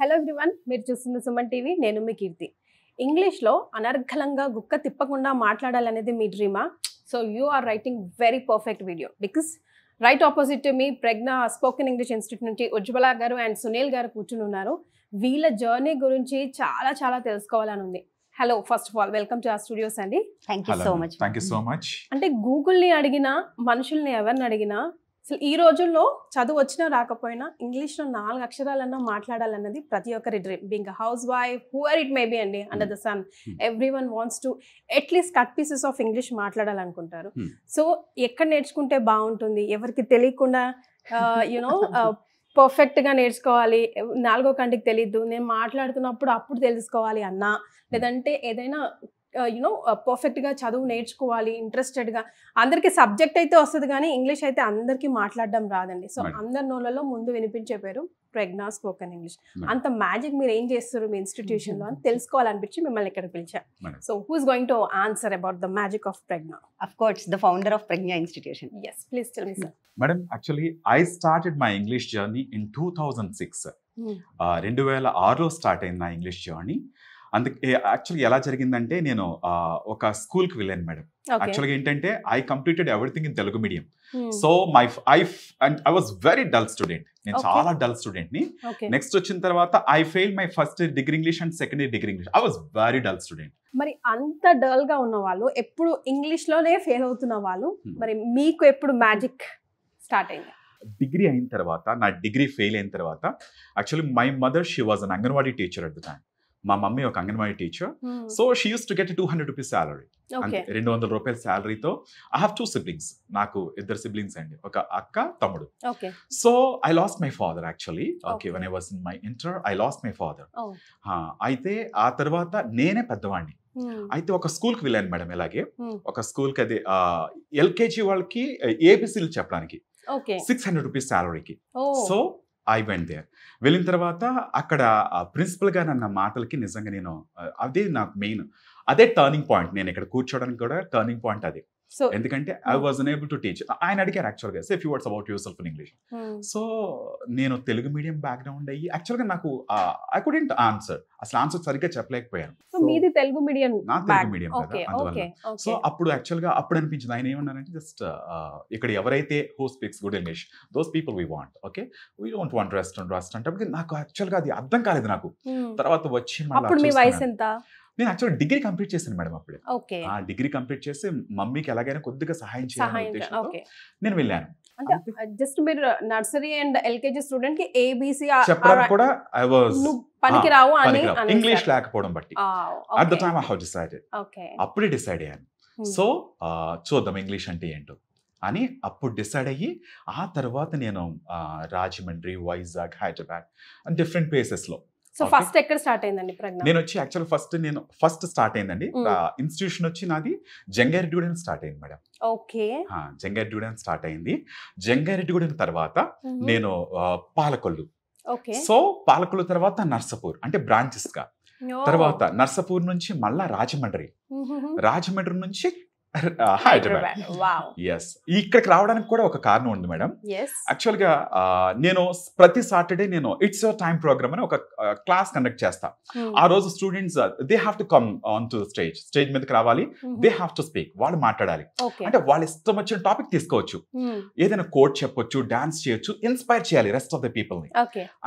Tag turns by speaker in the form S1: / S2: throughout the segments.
S1: Hello everyone మీరు చూస్తున్న Suman TV నేను మీ కీర్తి ఇంగ్లీష్లో అనర్ఘలంగా గుక్క తిప్పకుండా మాట్లాడాలనేది మీ డ్రీమా so you are writing very perfect video because right opposite మీ ప్రజ్ఞ స్పోకెన్ ఇంగ్లీష్ ఇన్స్టిట్యూట్ నుంచి ఉజ్వల గారు అండ్ సునీల్ గారు కూర్చుని ఉన్నారు వీళ్ళ జర్నీ గురించి చాలా చాలా తెలుసుకోవాలని ఉంది hello first of all welcome to our studios అండి thank you so
S2: much thank you so much
S1: అంటే గూగుల్ని అడిగినా మనుషుల్ని ఎవరిని అడిగినా అసలు ఈ రోజుల్లో చదువు వచ్చినా రాకపోయినా ఇంగ్లీష్లో నాలుగు అక్షరాలన్నా మాట్లాడాలన్నది ప్రతి ఒక్కరి dream being housewife who are it maybe అండి under the sun everyone wants to at least cut pieces of English మాట్లాడాలనుకుంటారు hmm. సో ఎక్కడ నేర్చుకుంటే బాగుంటుంది ఎవరికి తెలియకుండా యునో పర్ఫెక్ట్గా నేర్చుకోవాలి నాలుగో కంటికి తెలియదు నేను మాట్లాడుతున్నప్పుడు అప్పుడు తెలుసుకోవాలి అన్నా hmm. లేదంటే ఏదైనా యునో పర్ఫెక్ట్గా చదువు నేర్చుకోవాలి ఇంట్రెస్టెడ్గా అందరికీ సబ్జెక్ట్ అయితే వస్తుంది కానీ ఇంగ్లీష్ అయితే అందరికీ మాట్లాడడం రాదండి సో అందరి నోళ్ళలో ముందు వినిపించే పేరు ప్రెగ్నా స్పోకెన్ ఇంగ్లీష్ అంత మ్యాజిక్ మీరు ఏం చేస్తారు మీ ఇన్స్టిట్యూషన్లో అని తెలుసుకోవాలనిపించి మిమ్మల్ని ఇక్కడ పిలిచా so who's going to answer about the magic of Pragna
S3: of course the founder of Pragna institution yes please tell me sir
S2: madam actually I started my English journey in two thousand six రెండు వేల ఆరులో start అయింది నా English journey అందుకే యాక్చువల్గా ఎలా జరిగిందంటే నేను ఒక స్కూల్కి వెళ్ళాను మేడం యాక్చువల్గా ఏంటంటే I completed everything in Telugu medium so my I and I was very dull student నేను చాలా డల్ స్టూడెంట్ ని నెక్స్ట్ వచ్చిన తర్వాత I fail my first degree English and second degree English I was very dull student
S1: మరి అంత dull గా ఉన్న వాళ్ళు ఎప్పుడు ఇంగ్లీష్ లోనే ఫెయిల్ అవుతున్న వాళ్ళు మరి మీకు ఎప్పుడు మ్యాజిక్ స్టార్ట్ అయింది
S2: డిగ్రీ అయిన తర్వాత నా డిగ్రీ ఫెయిల్ అయిన తర్వాత actually my mother she was an anganwadi teacher at మా మమ్మీ ఒక anganwadi teacher hmm. So she use to get two hundred rupees salary రెండు వందల రూపాయల శాలరీతో ఐ హావ్ టూ సిబ్లింగ్స్ నాకు ఇద్దరు సిబ్లింగ్స్ అండి ఒక అక్క తమ్ముడు so I lost my father actually okay one I was in my inter I lost my father అయితే ఆ తర్వాత నేనే పెద్దవాడిని hmm. అయితే ఒక స్కూల్ కి వెళ్ళాను మేడం ఇలాగే hmm. ఒక స్కూల్ కి అది ఎల్కేజీ వాళ్ళకి ఏబిసిలు చెప్పడానికి సిక్స్ హండ్రెడ్ రూపీస్ శాలరీకి సో ఐ వెంట్ దేర్ వెళ్ళిన తర్వాత అక్కడ ప్రిన్సిపల్ గారు అన్న మాటలకి నిజంగా నేను అదే నాకు మెయిన్ అదే టర్నింగ్ పాయింట్ నేను ఇక్కడ కూర్చోవడానికి కూడా టర్నింగ్ పాయింట్ అదే సో ఎందుకంటే I was unable to teach ఆయన అడిగారు యాక్చువల్గా safe you words about yourself in English so నేను తెలుగు మీడియం బ్యాక్గ్రౌండ్ అయ్యి యాక్చువల్గా నాకు ఐ కుడెంట్ ఆన్సర్ అసలు ఆన్సర్ సరిగ్గా చెప్పలేకపోయాను
S1: మీది తెలుగు మీడియం నా తెలుగు మీడియం అందువల్ల సో
S2: అప్పుడు యాక్చువల్గా అప్పుడు అనిపించింది ఆయన ఏమన్నారంటే జస్ట్ uh, uh, ఇక్కడ ఎవరైతే who speaks good English those people we want okay we don't want rest అంటే నాకు యాక్చువల్గా అది అర్థం కాలేదు నాకు hmm. తర్వాత వచ్చి మీ వయసు ఎంత నేను యాక్చువల్ డిగ్రీ కంప్లీట్ చేశాను మేడం అప్పుడు ఆ డిగ్రీ కంప్లీట్ చేసి మమ్మీకి ఎలాగైనా కొద్దిగా సహాయం చేయాలి నేను వెళ్ళాను
S1: జస్ట్ మీరు నర్సరీ అండ్ ఎల్కేజీ స్టూడెంట్ కి ఏబిసి చెప్పడానికి కూడా
S2: ఐ వాజ్ పనికి రావు అని ఇంగ్లీష్ లేకపోవడం బట్టి at the I have decided అప్పుడే డిసైడ్ అయ్యాను సో hmm. చూద్దాం ఇంగ్లీష్ అంటే ఏంటో అని అప్పుడు డిసైడ్ అయ్యి ఆ తర్వాత నేను రాజమండ్రి వైజాగ్ హైదరాబాద్ డిఫరెంట్ ప్లేసెస్లో సో ఫస్ట్
S1: ఎక్కడ స్టార్ట్ అయిందండి నేను
S2: వచ్చి యాక్చువల్ ఫస్ట్ నేను ఫస్ట్ స్టార్ట్ అయిందండి ఇన్స్టిట్యూషన్ hmm. వచ్చి నాది జంగారెడ్డిగూడెం స్టార్ట్ అయింది మేడం ఓకే జంగారెడ్డిగూడెం స్టార్ట్ అయింది జంగారెడ్డిగూడెం తర్వాత నేను పాలకొల్లు సో పాలకొల్లు తర్వాత నర్సపూర్ అంటే బ్రాంచెస్ గా తర్వాత నర్సపూర్ నుంచి మళ్ళా రాజమండ్రి రాజమండ్రి నుంచి హైదరాబాద్ ఎస్ ఇక్కడికి రావడానికి కూడా ఒక కారణం ఉంది మేడం యాక్చువల్ గా నేను ప్రతి సాటర్డే నేను ఇట్స్ యువర్ టైం ప్రోగ్రామ్ అని ఒక క్లాస్ కండక్ట్ చేస్తా hmm. ఆ రోజు students they have to come on to stage stage మీదకి రావాలి దే హ్యావ్ టు స్పీక్ వాళ్ళు మాట్లాడాలి అంటే వాళ్ళ ఇష్టం వచ్చిన టాపిక్ తీసుకోవచ్చు hmm. ఏదైనా కోర్ట్ చెప్పొచ్చు డాన్స్ చేయొచ్చు ఇన్స్పైర్ చేయాలి రెస్ట్ ఆఫ్ ద పీపుల్ ని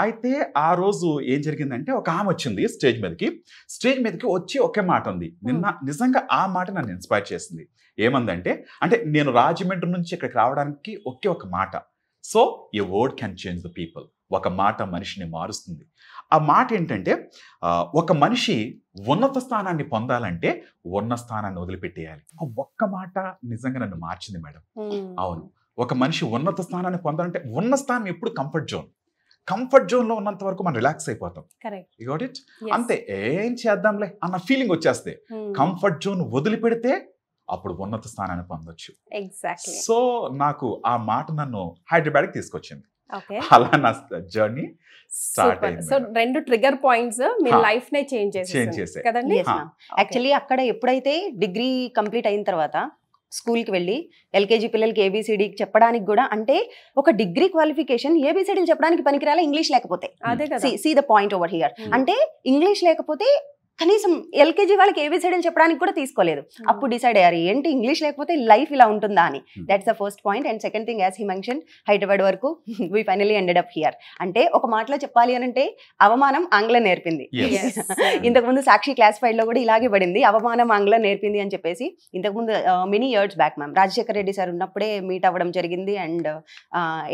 S2: అయితే ఆ రోజు ఏం జరిగిందంటే ఒక ఆమె వచ్చింది స్టేజ్ మీదకి స్టేజ్ మీదకి వచ్చి ఒకే మాట ఉంది hmm. నిన్న నిజంగా ఆ మాట నన్ను ఇన్స్పైర్ చేసింది ఏమందంటే అంటే నేను రాజమండ్రి నుంచి ఇక్కడికి రావడానికి ఒకే ఒక మాట so a word can change the people ఒక మాట మనిషిని మారుస్తుంది ఆ మాట ఏంటంటే ఒక మనిషి ఉన్నత స్థానాన్ని పొందాలంటే ఉన్న స్థానాన్ని వదిలిపెట్టేయాలి ఆ ఒక్క మాట నిజంగా నన్ను మార్చింది మేడం అవును ఒక మనిషి ఉన్నత స్థానాన్ని పొందాలంటే ఉన్న స్థానం ఎప్పుడు కంఫర్ట్ జోన్ కంఫర్ట్ లో ఉన్నంత వరకు మనం రిలాక్స్ అయిపోతాం ఇట్ అంతే ఏం చేద్దాంలే అన్న ఫీలింగ్ వచ్చేస్తే కంఫర్ట్ జోన్ వదిలిపెడితే అప్పుడు ఉన్నత స్థానాన్ని పొందొచ్చు సో నాకు ఆ మాట నన్ను హైదరాబాద్కి తీసుకొచ్చింది అలా నా జర్నీ స్టార్ట్ అయింది సో
S3: రెండు ట్రిగర్ పాయింట్స్ మీ లైఫ్ నే చేంజ్ చేంజ్ చేసాయి కదండి యాక్చువల్లీ అక్కడ ఎప్పుడైతే డిగ్రీ కంప్లీట్ అయిన తర్వాత స్కూల్కి వెళ్ళి ఎల్కేజీ పిల్లలకి ఏబీసీడీకి చెప్పడానికి కూడా అంటే ఒక డిగ్రీ క్వాలిఫికేషన్ ఏబీసీడీలు చెప్పడానికి పనికిరాలి ఇంగ్లీష్ లేకపోతే అదే see the point over here అంటే ఇంగ్లీష్ లేకపోతే కనీసం ఎల్కేజీ వాళ్ళకి ఏబిసైడీలు చెప్పడానికి కూడా తీసుకోలేదు hmm. అప్పుడు డిసైడ్ అయ్యారు ఏంటి ఇంగ్లీష్ లేకపోతే లైఫ్ ఇలా ఉంటుందా అని that's the first point and second thing as he mention Hyderabad వరకు we finally ended up here అంటే ఒక మాటలో చెప్పాలి అని అంటే అవమానం ఆంగ్లం నేర్పింది ఇంతకుముందు సాక్షి క్లాసిఫైడ్ లో కూడా ఇలాగే పడింది అవమానం ఆంగ్లం నేర్పింది అని చెప్పేసి ఇంతకుముందు many years back ma'am Rajasekhara Reddy sir ఉన్నప్పుడే మీట్ అవ్వడం జరిగింది and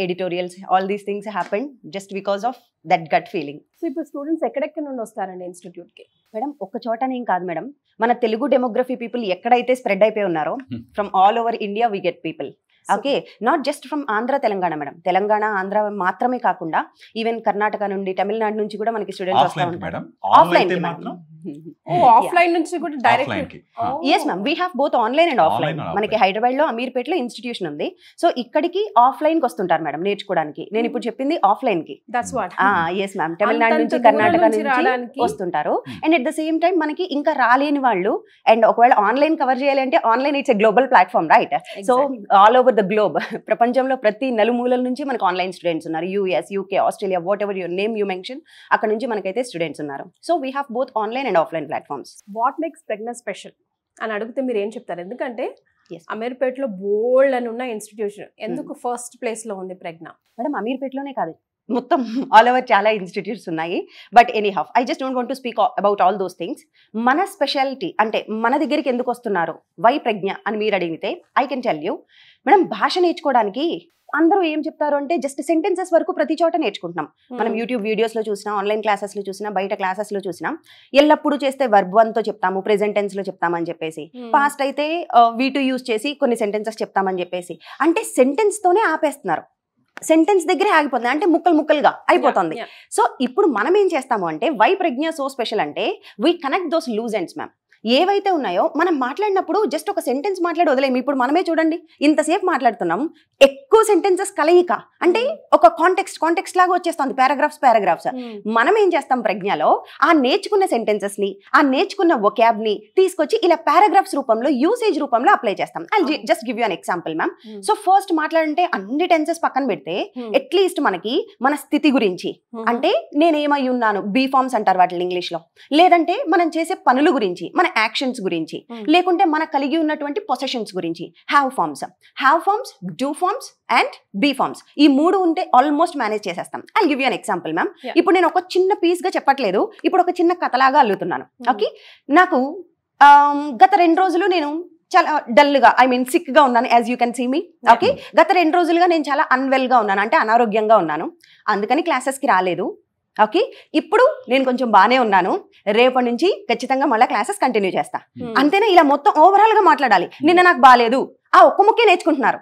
S3: editorials all these things happened just because of that gut feeling so ఇప్పుడు స్టూడెంట్స్ ఎక్కడెక్కడ నుండి వస్తారండి ఇన్స్టిట్యూట్కి మేడం ఒక్క చోటనేం కాదు మేడం మన తెలుగు డెమోగ్రఫీ పీపుల్ ఎక్కడైతే స్ప్రెడ్ అయిపోయి ఉన్నారో from all over India we get people okay not just from Andhra Telangana madam Telangana Andhra మాత్రమే కాకుండా ఈవెన్ కర్ణాటక నుండి తమిళనాడు నుంచి కూడా మనకి స్టూడెంట్స్ వస్తూ ఉంటారు oh, నుంచి కూడా డైరెక్ట్ మ్యామ్ ఆన్లైన్ మనకి హైదరాబాద్ లో అమీర్పేట్ లో ఇన్స్టిట్యూషన్ ఉంది సో ఇక్కడికి ఆఫ్లైన్ కి వస్తుంటారు మేడం నేర్చుకోవడానికి నేను hmm. ఇప్పుడు చెప్పింది ఆఫ్లైన్ కి ah, తమిళనాడు నుంచి కర్ణాటక నుంచి వస్తుంటారు and at the same time మనకి ఇంకా రాలేని వాళ్ళు అండ్ ఒకవేళ ఆన్లైన్ కవర్ చేయాలంటే online it's a global platform right so all over the globe ప్రపంచంలో ప్రతి నలుమూలల నుంచి మనకు ఆన్లైన్ స్టూడెంట్స్ ఉన్నారు US UK Australia whatever your name you mention అక్కడ నుంచి మనకైతే స్టూడెంట్స్ ఉన్నారు so we have both online and offline platforms what makes Pragna's special అని అడిగితే మీరు ఏం చెప్తారు ఎందుకంటే అమీర్పేటలో బోల్డ్ అని ఉన్న ఇన్స్టిట్యూషన్ ఎందుకు ఫస్ట్ hmm. ప్లేస్లో ఉంది ప్రజ్ఞ మేడం అమీర్పేటలోనే కాదు మొత్తం ఆల్ ఓవర్ చాలా ఇన్స్టిట్యూట్స్ ఉన్నాయి but any how I just don't want to speak about all those things మన స్పెషాలిటీ అంటే మన దగ్గరికి ఎందుకు వస్తున్నారు వై ప్రజ్ఞ అని మీరు అడిగితే I can tell you madam భాష నేర్చుకోవడానికి అందరూ ఏం చెప్తారు అంటే జస్ట్ సెంటెన్సెస్ వరకు ప్రతి చోట నేర్చుకుంటున్నాం మనం యూట్యూబ్ hmm. వీడియోస్లో చూసినా ఆన్లైన్ క్లాసెస్లో చూసినా బయట క్లాసెస్లో చూసినా ఎల్లప్పుడూ చేస్తే వర్బ్ వన్తో చెప్తాము ప్రెసెంట్ లో చెప్తామని చెప్పేసి పాస్ట్ hmm. అయితే వీటు uh, యూస్ చేసి కొన్ని సెంటెన్సెస్ చెప్తామని చెప్పేసి అంటే సెంటెన్స్తోనే ఆపేస్తున్నారు సెంటెన్స్ దగ్గరే ఆగిపోతుంది అంటే ముక్కలు ముక్కలుగా అయిపోతుంది సో ఇప్పుడు మనం ఏం చేస్తాము అంటే వై ప్రజ్ఞ సో స్పెషల్ అంటే we connect those loose ends ma'am ఏవైతే ఉన్నాయో మనం మాట్లాడినప్పుడు జస్ట్ ఒక సెంటెన్స్ మాట్లాడి వదిలేము ఇప్పుడు మనమే చూడండి ఇంతసేపు మాట్లాడుతున్నాం ఎక్కువ సెంటెన్సెస్ కలయిక అంటే ఒక కాంటెక్స్ట్ కాంటెక్స్ లాగా వచ్చేస్తుంది పారాగ్రాఫ్స్ పారాగ్రాఫ్స్ మనం ఏం చేస్తాం ప్రజ్ఞలో ఆ నేర్చుకున్న సెంటెన్సెస్ ని ఆ నేర్చుకున్న క్యాబ్ ని తీసుకొచ్చి ఇలా పారాగ్రాఫ్స్ రూపంలో యూసేజ్ రూపంలో అప్లై చేస్తాం I just give you an example ma'am so first మాట్లాడంటే అన్ని టెన్సెస్ పక్కన పెడితే అట్లీస్ట్ మనకి మన స్థితి గురించి అంటే నేనేమై ఉన్నాను బీఫామ్స్ అంటారు వాటిని ఇంగ్లీష్ లో లేదంటే మనం చేసే పనుల గురించి మన యాక్షన్స్ గురించి hmm. లేకుంటే మన కలిగి ఉన్నటువంటి పొసెషన్స్ గురించి have forms have forms do forms and be forms ఈ మూడు ఉంటే ఆల్మోస్ట్ మేనేజ్ చేసేస్తాం I give you an example ma'am ఇప్పుడు నేను ఒక చిన్న పీస్గా చెప్పట్లేదు ఇప్పుడు ఒక చిన్న కథలాగా అల్లుతున్నాను ఓకే hmm. నాకు um, గత రెండు రోజులు నేను చాలా డల్గా ఐ మీన్ సిక్ గా ఉన్నాను as you can see me okay గత రెండు రోజులుగా నేను చాలా అన్వెల్గా ఉన్నాను అంటే అనారోగ్యంగా ఉన్నాను అందుకని క్లాసెస్కి రాలేదు ఓకే ఇప్పుడు నేను కొంచెం బాగానే ఉన్నాను రేపటి నుంచి ఖచ్చితంగా మళ్ళీ క్లాసెస్ కంటిన్యూ చేస్తా hmm. అంతేనే ఇలా మొత్తం ఓవరాల్ గా మాట్లాడాలి hmm. నిన్న నాకు బాగాలేదు ఆ ఒక్క ముక్కే నేర్చుకుంటున్నారు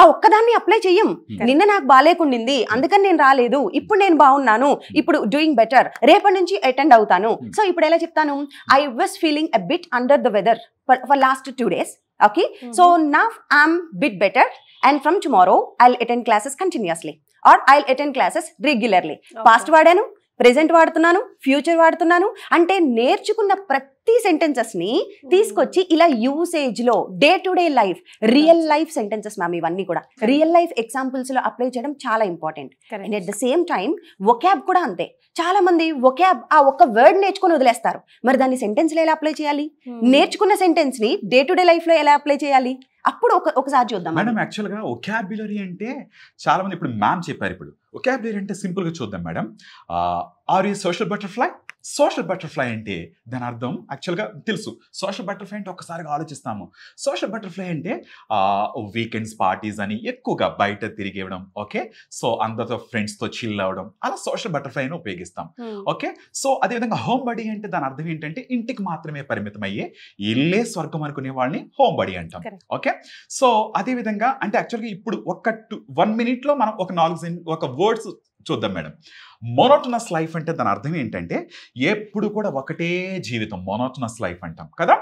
S3: ఆ ఒక్కదాన్ని అప్లై చెయ్యం hmm. నిన్న నాకు బాగాలేకుండింది అందుకని నేను రాలేదు ఇప్పుడు నేను బాగున్నాను ఇప్పుడు డూయింగ్ బెటర్ రేపటి నుంచి అటెండ్ అవుతాను సో ఇప్పుడు ఎలా చెప్తాను I was feeling a bit under the weather for last two days okay so నా I'm bit better and from tomorrow I attend classes continuously or I attend classes regularly past వాడాను present వాడుతున్నాను future వాడుతున్నాను అంటే నేర్చుకున్న ప్రతి సెంటెన్సెస్ని hmm. తీసుకొచ్చి ఇలా యూసేజ్లో day to day life real life sentences ma'am ఇవన్నీ కూడా రియల్ లైఫ్ ఎగ్జాంపుల్స్ లో అప్లై చేయడం చాలా important and at the same time vocab కూడా అంతే చాలా మంది ఒకాబ్ ఆ ఒక్క వర్డ్ నేర్చుకుని వదిలేస్తారు మరి దాన్ని లో ఎలా అప్లై చేయాలి hmm. నేర్చుకున్న సెంటెన్స్ని డే టు డే లైఫ్లో ఎలా అప్లై చేయాలి అప్పుడు
S2: ఒక ఒకసారి చూద్దాం మేడం యాక్చువల్గా ఒకాబులరీ అంటే చాలా మంది ఇప్పుడు మ్యామ్ చెప్పారు ఇప్పుడు ఒకాబులరీ అంటే సింపుల్గా చూద్దాం madam are you social butterfly social butterfly అంటే దాని అర్థం యాక్చువల్గా తెలుసు సోషల్ బటర్ఫ్లై అంటే ఒకసారిగా ఆలోచిస్తాము సోషల్ బటర్ఫ్లై అంటే వీకెండ్స్ పార్టీస్ అని ఎక్కువగా బయట తిరిగివ్వడం ఓకే సో అందరితో ఫ్రెండ్స్తో చిల్ అవ్వడం అలా సోషల్ బటర్ఫ్లై అని ఉపయోగిస్తాం ఓకే hmm. సో అదేవిధంగా హోమ్ బడీ అంటే దాని అర్థం ఏంటంటే ఇంటికి మాత్రమే పరిమితం అయ్యే ఇల్లే స్వర్గం అనుకునే వాళ్ళని హోమ్ బడీ అంటాం ఓకే సో అదేవిధంగా అంటే యాక్చువల్గా ఇప్పుడు ఒక వన్ మినిట్లో మనం ఒక నాలుగు ఒక వర్డ్స్ చూద్దాం మేడం మొనోటనస్ లైఫ్ అంటే దాని అర్థం ఏంటంటే ఎప్పుడు కూడా ఒకటే జీవితం మొనోటనస్ లైఫ్ అంటాం కదా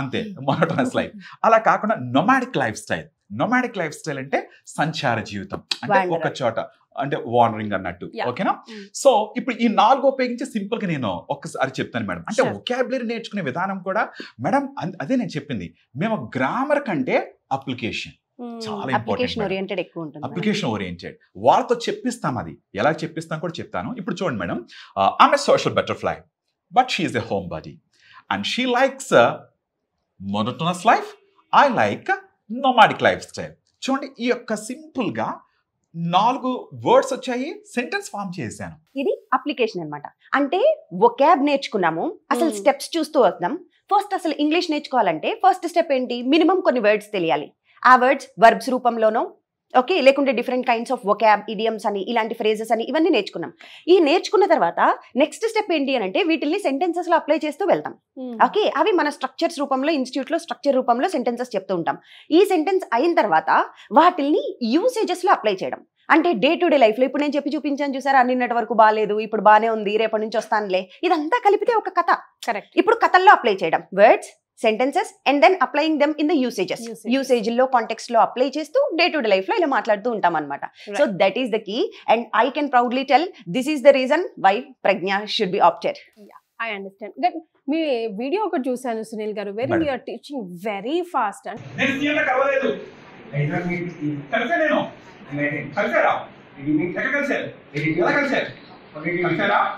S2: అంతే మొనోటనస్ లైఫ్ అలా కాకుండా nomadic life style nomadic life style అంటే సంచార జీవితం అంటే ఒక చోట అంటే వార్నరింగ్ అన్నట్టు ఓకేనా సో ఇప్పుడు ఈ నాలుగు ఉపయోగించి సింపుల్ గా నేను ఒక్కసారి చెప్తాను మేడం అంటే ఒకాబులరీ నేర్చుకునే విధానం కూడా మేడం అదే నేను చెప్పింది మేము గ్రామర్ కంటే అప్లికేషన్
S3: చాలా అప్లికేషన్ ఓరియంటెడ్ ఎక్కువ ఉంటుంది అప్లికేషన్
S2: ఓరియంటెడ్ వాళ్ళతో చెప్పిస్తాం అది ఎలా చెప్పిస్తాం కూడా చెప్తాను ఇప్పుడు చూడండి మేడం ఆమె social butterfly but she is a home body and she likes monotonous life I like nomadic life style చూడండి ఈ యొక్క సింపుల్గా నాలుగు వర్డ్స్ వచ్చాయి సెంటెన్స్ ఫామ్ చేశాను
S3: ఇది అప్లికేషన్ అనమాట అంటే ఒక క్యాబ్ నేర్చుకున్నాము అసలు స్టెప్స్ చూస్తూ వస్తున్నాం ఫస్ట్ అసలు ఇంగ్లీష్ నేర్చుకోవాలంటే ఫస్ట్ స్టెప్ ఏంటి మినిమం కొన్ని వర్డ్స్ తెలియాలి ఆ వర్డ్స్ వర్బ్స్ రూపంలోనో ఓకే లేకుంటే different kinds of vocab idioms అని ఇలాంటి ఫ్రేజెస్ అని ఇవన్నీ నేర్చుకున్నాం ఈ నేర్చుకున్న తర్వాత నెక్స్ట్ స్టెప్ ఏంటి అని అంటే వీటిని సెంటెన్సెస్ లో అప్లై చేస్తూ వెళ్తాం ఓకే hmm. అవి మన స్ట్రక్చర్స్ రూపంలో ఇన్స్టిట్యూట్ లో స్ట్రక్చర్ రూపంలో సెంటెన్సెస్ చెప్తూ ఉంటాం ఈ సెంటెన్స్ అయిన తర్వాత వాటిల్ని యూసేజెస్ లో అప్లై చేయడం అంటే డే టు డే లైఫ్ లో ఇప్పుడు నేను చెప్పి చూపించాను చూసారా నిన్నటి వరకు బాగాలేదు ఇప్పుడు బాగానే ఉంది రేపటి నుంచి వస్తానులే ఇదంతా కలిపితే ఒక కథ కరెక్ట్ ఇప్పుడు కథల్లో అప్లై చేయడం words sentences and then applying them in the usages usage లో కాంటెక్స్ లో అప్లై చేస్తూ డే టు డే లైఫ్ లో ఇలా మాట్లాడుతూ ఉంటాం అనమాట so that is the key and I can proudly tell this is the reason why Pragna should be opted
S1: I understand that మీ video ఒకటి చూసాను Sunil garu very you're teaching very fast and
S2: నేను CM కలవలేదు కలిసే నేను కలిసారా ఎక్కడ కలిసారు ఎలా కలిసారు కలిసారా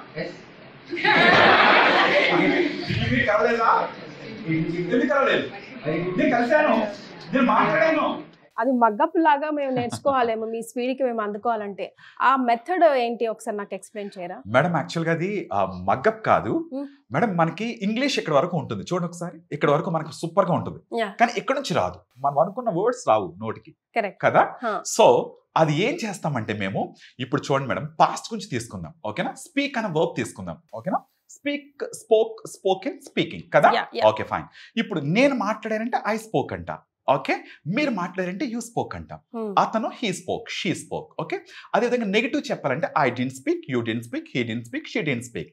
S1: అది మగ్గపు లాగా మేము నేర్చుకోవాలేమో మీ స్పీడ్కి మేము అందుకోవాలంటే ఆ మెథడ్ ఏంటి ఒకసారి నాకు ఎక్స్ప్లెయిన్ చేయరా
S2: మేడం యాక్చువల్గా అది మగ్గప్ కాదు మేడం మనకి ఇంగ్లీష్ ఇక్కడ వరకు ఉంటుంది చూడండి ఒకసారి ఇక్కడ వరకు మనకి సూపర్ గా ఉంటుంది కానీ ఇక్కడ నుంచి రాదు మనం అనుకున్న వర్డ్స్ రావు నోటికి కదా సో అది ఏం చేస్తామంటే మేము ఇప్పుడు చూడండి మేడం పాస్ట్ గురించి తీసుకుందాం ఓకేనా స్పీక్ అనే వర్బ్ తీసుకుందాం ఓకేనా స్పీక్ స్పోక్ స్పోకెన్ స్పీకింగ్ కదా ఓకే ఫైన్ ఇప్పుడు నేను మాట్లాడారంటే ఐ స్పోక్ అంట ఓకే మీరు మాట్లాడారంటే యూ స్పోక్ అంట hmm. అతను he spoke she spoke okay అదేవిధంగా నెగిటివ్ చెప్పాలంటే I didn't speak you didn't speak he didn't speak she didn't speak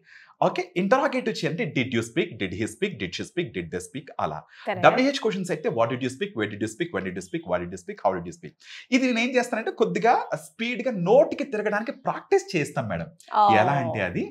S2: okay interrogative చేయండి did you speak did he speak did she speak did they speak అలా WH questions అయితే what did you speak where did you speak when did you speak what did you speak how did you speak ఇది నేను ఏం చేస్తానంటే కొద్దిగా speed గా note కి తిరగడానికి ప్రాక్టీస్ చేస్తాం మేడం ఎలా అంటే అది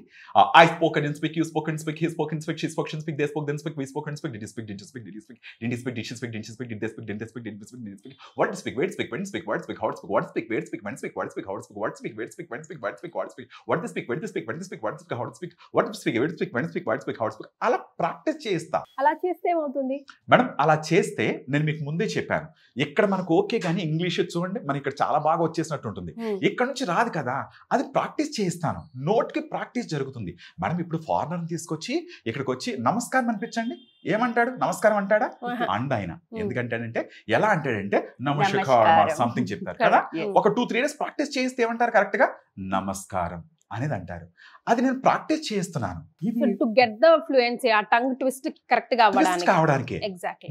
S2: I spoken in speak you spoken speak he spoken speak she spoken speak they spoke then speak we spoken speak did speak did speak did speak did speak did speak did speak did speak did speak did speak did speak what speak where speak when speak what speak how speak what speak where speak when speak what speak how speak what speak where speak when speak what speak what speak what speak speak when speak what speak how speak speak what speak ఎవిడ్ speak when speak why speak how speak అలా practice చేస్తా
S1: అలా చేస్తే ఏమవుతుంది
S2: madam అలా చేస్తే నేను మీకు ముందే చెప్పాను ఇక్కడ మనకు ఓకే కానీ ఇంగ్లీష్ చూడండి మన ఇక్కడ చాలా బాగా వచ్చేసినట్టు ఉంటుంది ఇక్కడ నుంచి రాదు కదా అది ప్రాక్టీస్ చేస్తాను నోట్కి ప్రాక్టీస్ జరుగుతుంది మేడం ఇప్పుడు ఫారినర్ తీసుకొచ్చి ఇక్కడికి వచ్చి నమస్కారం అనిపించండి ఏమంటాడు నమస్కారం అంటాడా అండ్ ఆయన ఎందుకంటాడంటే ఎలా అంటాడంటే నమస్కారం సంథింగ్ చెప్తారు కదా ఒక టూ త్రీ డేస్ ప్రాక్టీస్ చేస్తే ఏమంటారు కరెక్ట్ గా నమస్కారం అనేది అంటారు అది నేను ప్రాక్టీస్ చేస్తున్నాను
S1: గెట్ ద ఫ్లూయెన్సీ
S3: ఆ టంగ్ ట్విస్ట్ అవ్వడానికి ఎగ్జాక్ట్లీ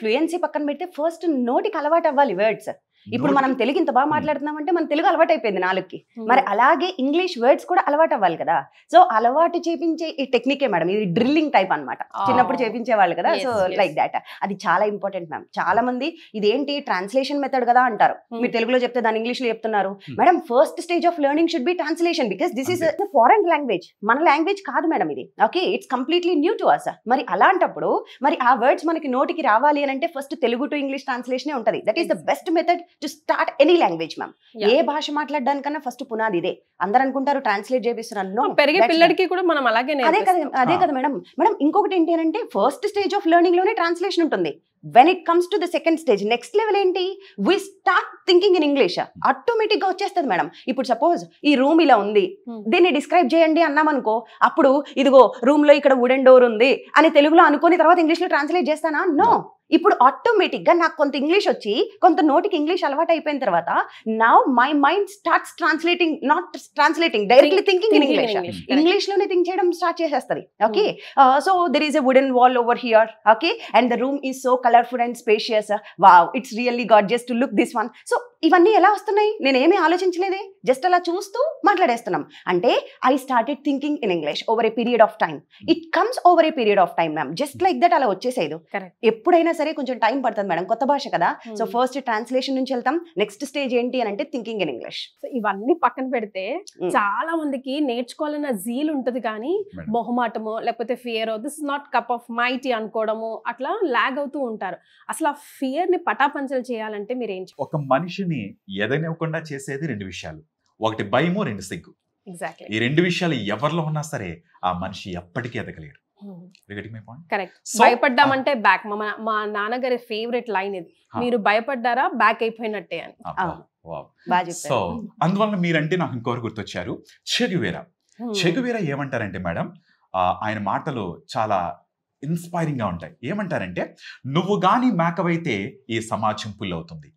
S3: ఫ్లూయెన్సీ hmm. hmm. పక్కన పెడితే ఫస్ట్ నోటికి అలవాటు అవ్వాలి వర్డ్స్ ఇప్పుడు మనం తెలుగు ఇంత బాగా మాట్లాడుతున్నాం అంటే మన తెలుగు అలవాటు అయిపోయింది నాలుగుకి మరి అలాగే ఇంగ్లీష్ వర్డ్స్ కూడా అలవాటు అవ్వాలి కదా సో అలవాటు చేపించే ఈ టెక్నికే మేడం ఇది డ్రిల్లింగ్ టైప్ అనమాట చిన్నప్పుడు చేపించేవాళ్ళు కదా సో లైక్ దాట్ అది చాలా ఇంపార్టెంట్ మ్యామ్ చాలా మంది ఇదేంటి ట్రాన్స్లేషన్ మెథడ్ కదా అంటారు మీరు తెలుగులో చెప్తే దాని ఇంగ్లీష్ లో చెప్తున్నారు madam first stage of learning should be translation because this is foreign language మన లాంగ్వేజ్ కాదు మేడం ఇది okay it's completely new to us మరి అలాంటప్పుడు మరి ఆ వర్డ్స్ మనకి నోటికి రావాలి అని అంటే first Telugu to English translation ఉంటుంది that is the best method to start any language ma'am ఏ భాష మాట్లాడడానికన్నా ఫస్ట్ పునాది ఇదే అందరు అనుకుంటారు ట్రాన్స్లేట్ చేపిస్తున్నాను పెరిగే పిల్లడికి కూడా మనం అలాగే అదే కదా అదే కదా మేడం మేడం ఇంకొకటి ఏంటి అంటే ఫస్ట్ స్టేజ్ ఆఫ్ లెర్నింగ్ లోనే ట్రాన్స్లేషన్ ఉంటుంది when it comes to the second stage next level ఏంటి we start thinking in English automatic గా వచ్చేస్తుంది మేడం ఇప్పుడు సపోజ్ ఈ రూమ్ ఇలా ఉంది hmm. దీన్ని డిస్క్రైబ్ చేయండి అన్నామనుకో అప్పుడు ఇదిగో రూమ్ లో ఇక్కడ వుడెన్ డోర్ ఉంది అని తెలుగులో అనుకుని తర్వాత ఇంగ్లీష్ లో ట్రాన్స్లేట్ చేస్తానా నో ఇప్పుడు ఆటోమేటిక్గా నాకు కొంత ఇంగ్లీష్ వచ్చి కొంత నోటికి ఇంగ్లీష్ అలవాటు అయిపోయిన తర్వాత now my mind starts translating not translating directly thinking in English English లోనే థింక్ చేయడం స్టార్ట్ చేసేస్తుంది okay so there is a wooden wall over here okay and the room is so కల్ colourful and spacious wow it's really good just to look this one so ఇవన్నీ ఎలా వస్తున్నాయి నేను ఏమీ ఆలోచించలేదే just అలా చూస్తూ మాట్లాడేస్తున్నాం అంటే I started thinking in English over a period of time it comes over a period of time ma'am just like that అలా వచ్చేసేది ఎప్పుడైనా సరే కొంచెం టైం పడుతుంది మేడం కొత్త భాష కదా సో ఫస్ట్ ట్రాన్స్లేషన్ నుంచి వెళ్తాం నెక్స్ట్ స్టేజ్ ఏంటి అని అంటే థింకింగ్ ఇన్ ఇంగ్లీష్ ఇవన్నీ పక్కన పెడితే hmm. చాలా మందికి నేర్చుకోవాలన్న జీల్ ఉంటుంది కానీ మొహమాటము
S1: లేకపోతే fear this not cup of మైటీ అనుకోవడము అట్లా లాగ్ అవుతూ ఉంటాయి ఉంటారు అసలు ఆ ఫియర్ ని పటాపంచలు చేయాలంటే మీరు ఏం
S2: ఒక మనిషిని ఎదనివ్వకుండా చేసేది రెండు విషయాలు ఒకటి భయము రెండు సిగ్గు ఈ రెండు విషయాలు ఎవరిలో ఉన్నా సరే ఆ మనిషి ఎప్పటికీ ఎదగలేరు
S1: hmm. భయపడ్డామంటే బ్యాక్ మా నాన్నగారి ఫేవరెట్ లైన్ ఇది మీరు భయపడ్డారా బ్యాక్ అయిపోయినట్టే
S2: అని సో అందువల్ల మీరంటే నాకు ఇంకొకరు గుర్తొచ్చారు చెగువేరా hmm. చెగువేరా ఏమంటారంటే మేడం ఆయన మాటలు చాలా ఇన్స్పైరింగ్గా ఉంటాయి ఏమంటారంటే నువ్వు కానీ మేకవైతే ఈ సమాజం పుల్లవుతుంది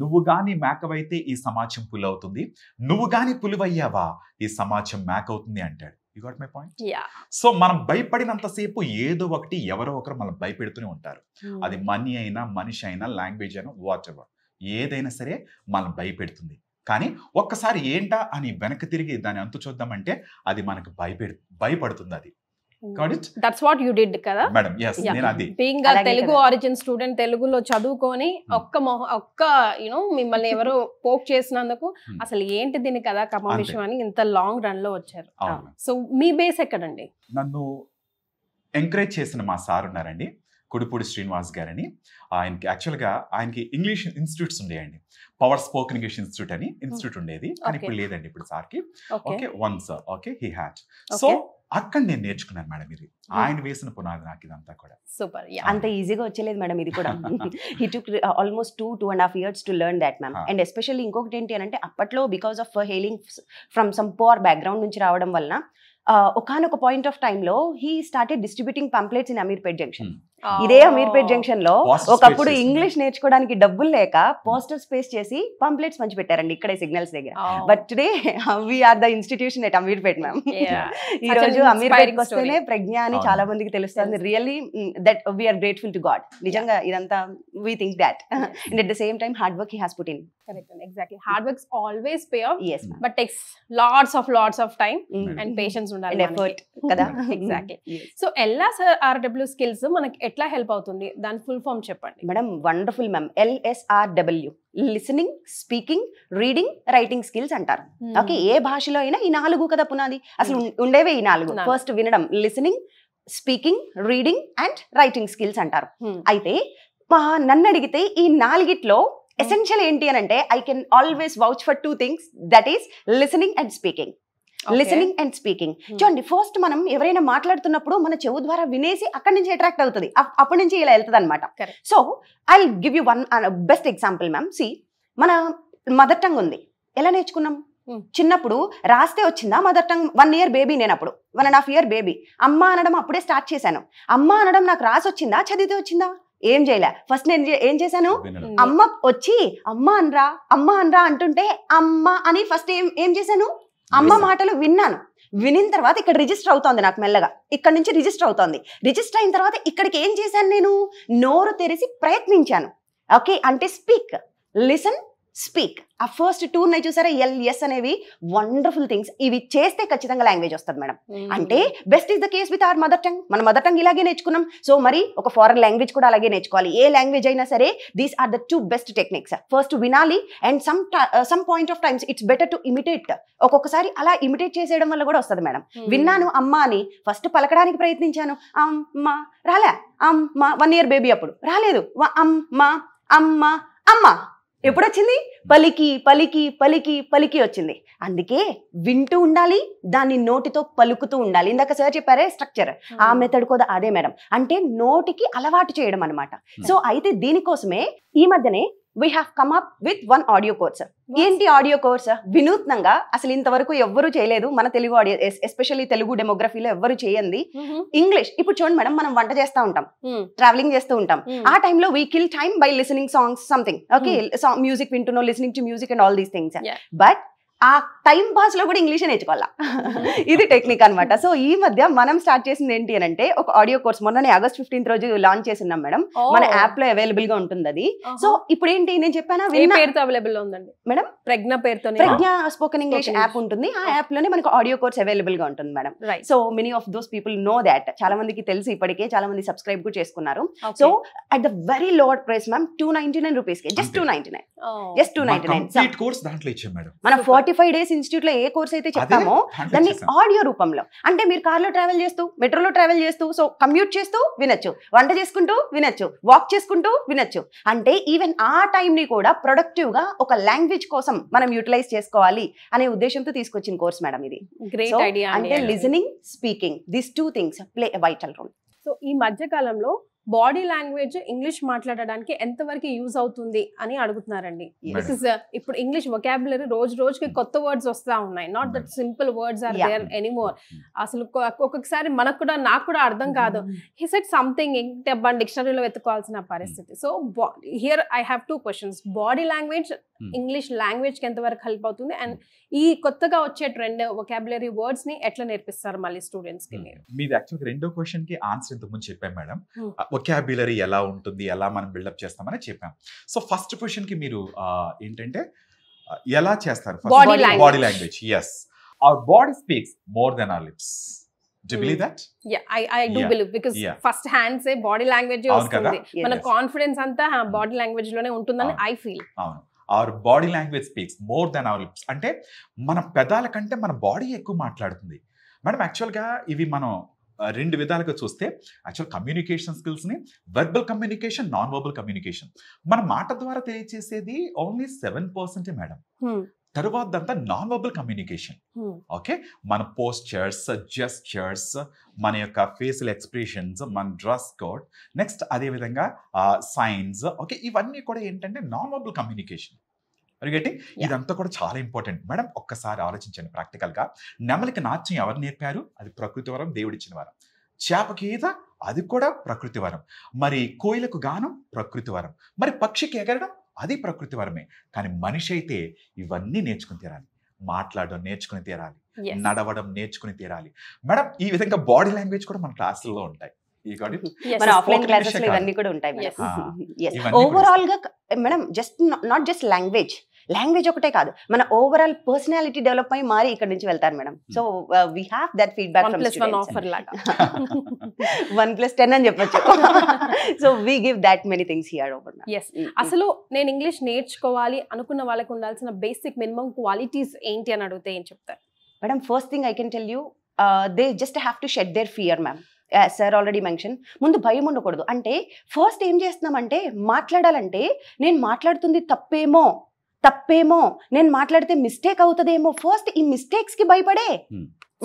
S2: నువ్వు గాని మేకవైతే ఈ సమాజం అవుతుంది నువ్వు గాని పులివయ్యావా ఈ సమాజం మేక అవుతుంది అంటాడు you got my point so మనం భయపడినంతసేపు ఏదో ఒకటి ఎవరో ఒకరు మనం భయపెడుతూనే ఉంటారు hmm. అది మనీ అయినా మనిషి అయినా లాంగ్వేజ్ అయినా వాట్ ఎవర్ ఏదైనా సరే మనం భయపెడుతుంది కానీ ఒక్కసారి ఏంటా అని వెనక్కి తిరిగి దాన్ని అంతు చూద్దామంటే అది మనకు భయపెడు భయపడుతుంది అది
S1: కదా తెలుగు ఆరిజిన్ స్టూడెంట్ తెలుగులో చదువుకొని hmm. ఒక్క ఒక్క యూనో మిమ్మల్ని ఎవరు పోక్ చేసినందుకు hmm. అసలు ఏంటి దీని కదా కమాషం అని ఇంత లాంగ్ రన్ లో వచ్చారు సో మీ బేస్ ఎక్కడండి
S2: నన్ను ఎంకరేజ్ చేసిన మా సార్ ఉన్నారండి కుడిపూడి శ్రీనివాస్ గారని ఆయనకి యాక్చువల్గా ఆయనకి ఇంగ్లీష్ ఇన్స్టిట్యూట్స్ ఉండేయండి పవర్ స్పోకెన్ ఇంగ్లీష్ ఇన్స్టిట్యూట్ అని ఇన్స్టిట్యూట్ hmm. ఉండేది కానీ ఇప్పుడు లేదండి ఇప్పుడు సార్కి okay one sir okay he had so అక్కడ నేను నేర్చుకున్నాను మేడం ఇది ఆయన వేసిన పునాది నాకు ఇదంతా కూడా
S3: సూపర్ అంత ఈజీగా వచ్చేలేదు మేడం ఇది కూడా he took almost two two and half years to learn that ma'am and especially ఇంకొకటి ఏంటి అని అంటే అప్పట్లో because of hailing from some poor background నుంచి రావడం వలన ఒకనొక పాయింట్ ఆఫ్ టైంలో he started distributing pamphlets in Ameerpet junction ఇదే అమీర్పేట్ జంక్షన్ లో ఒకప్పుడు ఇంగ్లీష్ నేర్చుకోవడానికి డబ్బులు లేక పోస్టర్ స్పేస్ చేసి పంప్లెట్స్ మంచి పెట్టారండి ఇక్కడే సిగ్నల్స్ దగ్గర but today are the institution at Ameerpet ma'am ఈ రోజు అమీర్పేట్ వస్తేనే ప్రజ్ఞ అని చాలా మందికి తెలుస్తుంది really that we are grateful to God నిజంగా ఇదంతా we think that and at the same time hard work he has put in exactly hard work always pay off yes ma'am. but
S1: takes lots of lots of time mm. and patience ఉండాలి and effort కదా so ఎల్లా sir R W skills మనకి
S3: ఎట్లా help అవుతుంది దాని full form చెప్పండి madam wonderful ma'am W listening speaking reading writing skills అంటారు okay hmm. ఏ భాషలో అయినా ఈ నాలుగు కదా పునాది అసలు hmm. ఉండేవే ఈ నాలుగు ఫస్ట్ వినడం listening speaking reading and writing skills అంటారు hmm. అయితే మా నన్ను అడిగితే ఈ నాలుగిట్లో ఎసెన్షియల్ ఏంటి అని అంటే I can always vouch for two things that is listening and speaking listening and speaking చూడండి ఫస్ట్ మనం ఎవరైనా మాట్లాడుతున్నప్పుడు మన చెవు ద్వారా వినేసి అక్కడి నుంచి అట్రాక్ట్ అవుతుంది అప్పటి నుంచి ఇలా వెళ్తుంది అనమాట so I give you one best example ma'am see మన మదర్ టంగ్ ఉంది ఎలా నేర్చుకున్నాం hmm. చిన్నప్పుడు రాస్తే వచ్చిందా mother tongue one year baby నేను అప్పుడు one and half year baby అమ్మ అనడం అప్పుడే స్టార్ట్ చేశాను అమ్మ అనడం నాకు రాసి వచ్చిందా చదివితే వచ్చిందా ఏం చేయలే ఫస్ట్ నేను ఏం చేశాను hmm. అమ్మ వచ్చి అమ్మ అనరా అమ్మ అనరా అంటుంటే అమ్మ అని ఫస్ట్ ఏం ఏం చేశాను అమ్మ మాటలు విన్నాను వినిన తర్వాత ఇక్కడ రిజిస్టర్ అవుతోంది నాకు మెల్లగా ఇక్కడ నుంచి రిజిస్టర్ అవుతోంది రిజిస్టర్ అయిన తర్వాత ఇక్కడికి ఏం చేశాను నేను నోరు తెరిచి ప్రయత్నించాను ఓకే అంటే స్పీక్ లిసన్ స్పీక్ ఆ ఫస్ట్ టూ ఉన్నాయి చూసారా ఎల్ ఎస్ అనేవి వండర్ఫుల్ థింగ్స్ ఇవి చేస్తే ఖచ్చితంగా లాంగ్వేజ్ వస్తుంది మేడం అంటే best is the case with our mother tongue మన మదర్ టంగ్ ఇలాగే నేర్చుకున్నాం సో మరి ఒక ఫారెన్ లాంగ్వేజ్ కూడా అలాగే నేర్చుకోవాలి ఏ లాంగ్వేజ్ అయినా సరే these are the two best techniques first వినాలి and some some point of times it's better to imitate ఒక్కొక్కసారి అలా ఇమిటేట్ చేసేయడం వల్ల కూడా వస్తుంది మేడం విన్నాను అమ్మ అని ఫస్ట్ పలకడానికి ప్రయత్నించాను అమ్మ రాలే అమ్మ వన్ ఇయర్ బేబీ అప్పుడు రాలేదు అమ్మ అమ్మ అమ్మ Hmm. ఎప్పుడు వచ్చింది పలికి పలికి పలికి పలికి వచ్చింది అందుకే వింటూ ఉండాలి దాన్ని నోటితో పలుకుతూ ఉండాలి ఇందాక సార్ చెప్పారే స్ట్రక్చర్ ఆ మెథడ్ hmm. కూడా అదే మేడం అంటే నోటికి అలవాటు చేయడం అనమాట hmm. సో అయితే దీనికోసమే ఈ మధ్యనే we have come up with one audio course ఏంటి ఆడియో కోర్స్ వినూత్నంగా అసలు ఇంతవరకు ఎవ్వరు చేయలేదు మన తెలుగు ఆడియో ఎస్పెషల్లీ తెలుగు డెమోగ్రఫీలో ఎవ్వరు చేయండి ఇంగ్లీష్ ఇప్పుడు చూడండి మేడం మనం వంట చేస్తూ ఉంటాం ట్రావెలింగ్ చేస్తూ ఉంటాం ఆ టైంలో we kill time by listening songs something okay music వింటున్నాం listening to music and all these things but ఆ టైం పాస్ లో కూడా ఇంగ్లీషే నేర్చుకోవాలా ఇది టెక్నిక్ అనమాట సో ఈ మధ్య మనం స్టార్ట్ చేసింది ఏంటి అని అంటే ఒక ఆడియో కోర్స్ మొన్ననే ఆగస్ట్ ఫిఫ్టీన్త్ రోజు లాంచ్ చేసినాం మేడం మన యాప్ లో అవైలబుల్ గా ఉంటుంది అది సో ఇప్పుడు ఏంటి నేను చెప్పాను పేరుతో
S1: అవైలబుల్ ఉందండి
S3: మేడం ప్రజ్ఞ పేరుతో ప్రజ్ఞ స్పోకెన్ ఇంగ్లీష్ యాప్ ఉంటుంది ఆ యాప్ లోనే మనకు ఆడియో కోర్స్ అవైలబుల్ గా ఉంటుంది madam so many of those people know that చాలా మందికి తెలిసి ఇప్పటికే చాలా మంది సబ్స్క్రైబ్ కూడా చేసుకున్నారు so at the very lower price ma'am two ninety nine rupees కి just two ninety nine just two ninety nine మన forty forty five days institute లో ఏ కోర్స్ అయితే చెప్తామో దాన్ని ఆడియో రూపంలో అంటే మీరు కార్లో ట్రావెల్ చేస్తూ మెట్రోలో ట్రావెల్ చేస్తూ సో కమ్యూట్ చేస్తూ వినొచ్చు వంట చేసుకుంటూ వినొచ్చు వాక్ చేసుకుంటూ వినొచ్చు అంటే ఈవెన్ ఆ టైంని కూడా ప్రొడక్టివ్ గా ఒక లాంగ్వేజ్ కోసం మనం యూటిలైజ్ చేసుకోవాలి అనే ఉద్దేశంతో తీసుకొచ్చిన కోర్స్ మేడం ఇది గ్రేట్ ఐడియా అంటే listening speaking this two things play vital role
S1: so ఈ మధ్య కాలంలో బాడీ లాంగ్వేజ్ ఇంగ్లీష్ మాట్లాడడానికి ఎంతవరకు యూజ్ అవుతుంది అని అడుగుతున్నారండి దిస్ ఇస్ ఇప్పుడు ఇంగ్లీష్ వొకాబులరీ రోజు రోజుకి కొత్త వర్డ్స్ వస్తా ఉన్నాయి not that simple words are there anymore అసలు ఒక్కొక్కసారి మనకు కూడా నాకు కూడా అర్థం hmm. కాదు హీ సెట్ సంథింగ్ ఇంకెబ్బా డిక్షనరీలో వెతుకోవాల్సిన పరిస్థితి so here I have two questions body language Hmm. English లాంగ్వేజ్కి ఎంతవరకు హెల్ప్ అవుతుంది అండ్ hmm. ఈ కొత్తగా వచ్చే ట్రెండ్ వొకాబులరీ వర్డ్స్ ని ఎట్లా నేర్పిస్తారు మళ్ళీ స్టూడెంట్స్ కి hmm.
S2: మీరు యాక్చువల్గా రెండో క్వశ్చన్ కి ఆన్సర్ ముందు చెప్పాం మేడం వొకాబులరీ ఎలా ఉంటుంది ఎలా మనం బిల్డప్ చేస్తామని చెప్పాం సో ఫస్ట్ క్వశ్చన్ కి మీరు ఏంటంటే ఎలా చేస్తారు body language as our body speaks more than our lips Do you believe that?
S1: Yeah, I, I do yeah. believe because yeah. first hand say body language. మన confidence అంతా body language లోనే ఉంటుందని I feel
S2: అవును our body language speaks more than our lips అంటే మన పెదాల కంటే మన బాడీ ఎక్కువ మాట్లాడుతుంది మేడం యాక్చువల్గా ఇవి మనం రెండు విధాలుగా చూస్తే యాక్చువల్ కమ్యూనికేషన్ స్కిల్స్ని verbal communication non verbal communication మన మాట ద్వారా తెలియచేసేది ఓన్లీ సెవెన్ పర్సెంటే మేడం అంతా నాన్ వెర్బల్ కమ్యూనికేషన్ ఓకే మన పోస్చర్స్ జెస్చర్స్ మన యొక్క ఫేషియల్ ఎక్స్ప్రెషన్స్ మన డ్రెస్ కోడ్ నెక్స్ట్ అదేవిధంగా సైన్స్ ఓకే ఇవన్నీ కూడా ఏంటంటే నాన్ వెర్బల్ కమ్యూనికేషన్ అడిగేటి ఇదంతా కూడా చాలా ఇంపార్టెంట్ మేడం ఒక్కసారి ఆలోచించండి ప్రాక్టికల్ గా నెమలికి నాట్యం ఎవరు నేర్పారు అది ప్రకృతి వరం దేవుడిచ్చిన వరం చేపకీత అది కూడా ప్రకృతి వరం మరి కోయిలకు గానం ప్రకృతి వరం మరి పక్షికి ఎగరడం అది ప్రకృతి వరమే కానీ మనిషి అయితే ఇవన్నీ నేర్చుకుని తీరాలి మాట్లాడడం నేర్చుకుని తీరాలి నడవడం నేర్చుకుని తీరాలి మేడం ఈ విధంగా బాడీ లాంగ్వేజ్ కూడా మన క్లాసుల్లో ఉంటాయి ఇవన్నీ కూడా ఉంటాయి ఓవరాల్
S3: గా madam just not just language language ఒకటే కాదు మన ఓవరాల్ పర్సనాలిటీ డెవలప్ అయి మారి ఇక్కడ నుంచి వెళ్తారు madam so we have that feedback one plus ten అని చెప్పొచ్చు so we give that many things here over
S1: yes అసలు నేను ఇంగ్లీష్ నేర్చుకోవాలి అనుకున్న వాళ్ళకి ఉండాల్సిన బేసిక్ మినిమం క్వాలిటీస్ ఏంటి అని అడిగితే
S3: ఏం చెప్తారు madam first thing I can tell you they just have to shed their fear ma'am sir already mention ముందు భయం ఉండకూడదు అంటే ఫస్ట్ ఏం చేస్తున్నామంటే మాట్లాడాలంటే నేను మాట్లాడుతుంది తప్పేమో తప్పేమో నేను మాట్లాడితే మిస్టేక్ అవుతుందేమో ఫస్ట్ ఈ మిస్టేక్స్ కి భయపడే